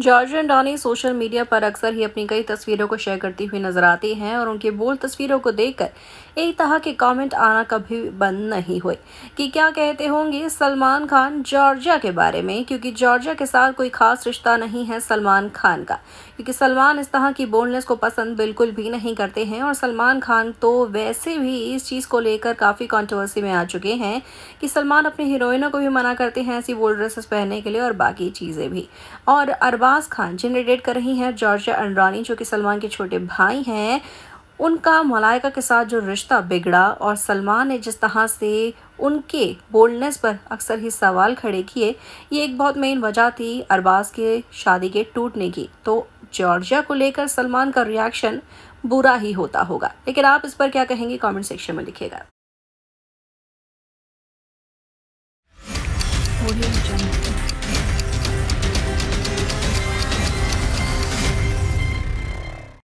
George and Donny social media पर अक्सर ही अपनी कई तस्वीरों को शेयर करती हुई नजर आती हैं और उनकी बोल तस्वीरों को देखकर एक तरह के कमेंट आना कभी बंद नहीं हुए कि क्या कहते होंगे सलमान खान जॉर्जिया के बारे में क्योंकि जॉर्जिया के साथ कोई खास रिश्ता नहीं है सलमान खान का क्योंकि सलमान इस तरह की बोल्डनेस को पसंद बिल्कुल भी नहीं करते हैं और सलमान खान तो वैसे भी इस चीज़ को लेकर काफ़ी कॉन्ट्रोवर्सी में आ चुके हैं कि सलमान अपनी हीरोइनों को भी मना करते हैं ऐसी बोल्ड ड्रेसेस पहनने के लिए और बाकी चीज़ें भी और अरब शहबाज खान जिन्हें डेट कर रही हैं जॉर्जिया अंडरानी जो कि सलमान के छोटे भाई हैं उनका मलाइका के साथ जो रिश्ता बिगड़ा और सलमान ने जिस तरह से उनके बोल्डनेस पर अक्सर ही सवाल खड़े किए ये एक बहुत मेन वजह थी अरबाज के शादी के टूटने की तो जॉर्जिया को लेकर सलमान का रिएक्शन बुरा ही होता होगा लेकिन आप इस पर क्या कहेंगे कमेंट सेक्शन में लिखेगा